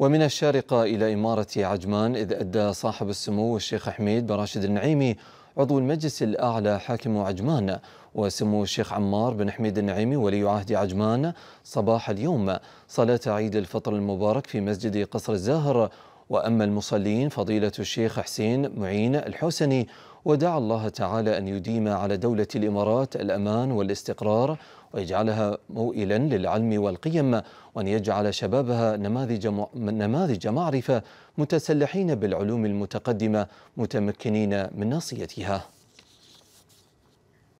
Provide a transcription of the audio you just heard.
ومن الشارقة إلى إمارة عجمان إذ أدى صاحب السمو الشيخ حميد بن راشد النعيمي عضو المجلس الأعلى حاكم عجمان وسمو الشيخ عمار بن حميد النعيمي ولي عهد عجمان صباح اليوم صلاة عيد الفطر المبارك في مسجد قصر الزاهر وأما المصلين فضيلة الشيخ حسين معين الحسني ودعا الله تعالى أن يديم على دولة الإمارات الأمان والاستقرار ويجعلها موئلا للعلم والقيم وأن يجعل شبابها نماذج, نماذج معرفة متسلحين بالعلوم المتقدمة متمكنين من ناصيتها